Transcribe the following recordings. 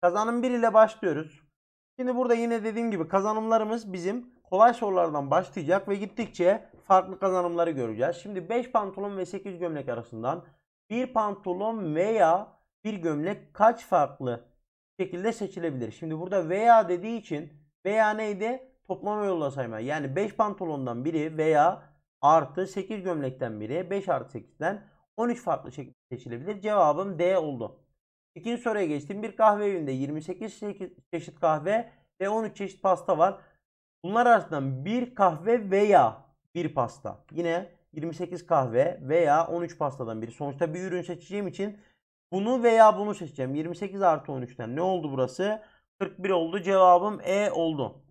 Kazanım 1 ile başlıyoruz. Şimdi burada yine dediğim gibi kazanımlarımız bizim kolay sorulardan başlayacak ve gittikçe farklı kazanımları göreceğiz. Şimdi 5 pantolon ve 8 gömlek arasından bir pantolon veya bir gömlek kaç farklı şekilde seçilebilir? Şimdi burada veya dediği için veya neydi? Toplama yolla sayma. Yani 5 pantolondan biri veya artı 8 gömlekten biri 5 artı 8'den 13 farklı şekilde seçilebilir. Cevabım D oldu. İkinci soruya geçtim. Bir kahve evinde 28 çeşit kahve ve 13 çeşit pasta var. Bunlar arasından bir kahve veya bir pasta. Yine 28 kahve veya 13 pastadan biri. Sonuçta bir ürün seçeceğim için bunu veya bunu seçeceğim. 28 artı 13'ten ne oldu burası? 41 oldu. Cevabım E oldu.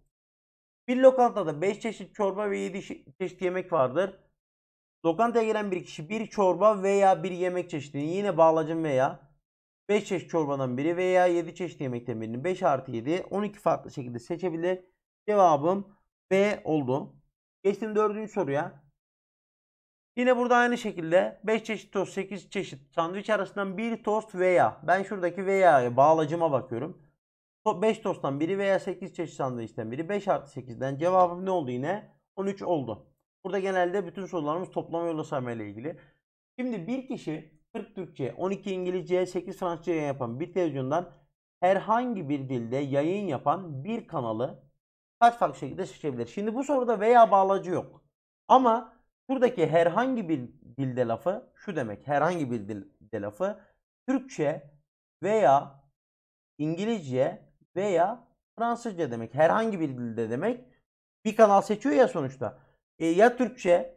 Bir lokantada 5 çeşit çorba ve 7 çeşit yemek vardır. Lokantaya gelen bir kişi bir çorba veya bir yemek çeşidini yine bağlacım veya 5 çeşit çorbadan biri veya 7 çeşit yemekten birini 5 artı 7 12 farklı şekilde seçebilir. Cevabım B oldu. Geçtim dördüncü soruya. Yine burada aynı şekilde 5 çeşit tost 8 çeşit sandviç arasından bir tost veya ben şuradaki veya bağlacıma bakıyorum. 5 tosttan biri veya 8 çeşit sandviçten biri 5 artı 8'den cevabım ne oldu yine? 13 oldu. Burada genelde bütün sorularımız toplama yola sayma ile ilgili. Şimdi bir kişi 40 Türkçe, 12 İngilizce, 8 Fransızca yayın yapan bir televizyondan herhangi bir dilde yayın yapan bir kanalı kaç farklı şekilde seçebilir? Şimdi bu soruda veya bağlacı yok. Ama şuradaki herhangi bir dilde lafı şu demek. Herhangi bir dilde lafı Türkçe veya İngilizce veya Fransızca demek. Herhangi bir dilde demek. Bir kanal seçiyor ya sonuçta. E, ya Türkçe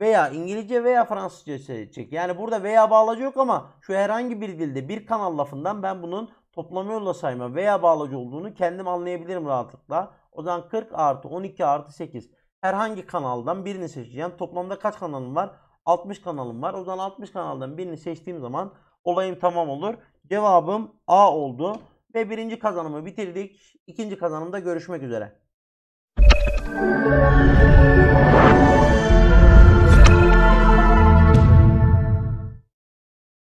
veya İngilizce veya Fransızca çek. Yani burada veya bağlacı yok ama şu herhangi bir dilde bir kanal lafından ben bunun toplamı yolla sayma veya bağlacı olduğunu kendim anlayabilirim rahatlıkla. O zaman 40 artı 12 artı 8 herhangi kanaldan birini seçeceğim. Toplamda kaç kanalım var? 60 kanalım var. O zaman 60 kanaldan birini seçtiğim zaman olayım tamam olur. Cevabım A oldu. Ve birinci kazanımı bitirdik. İkinci kazanımda görüşmek üzere.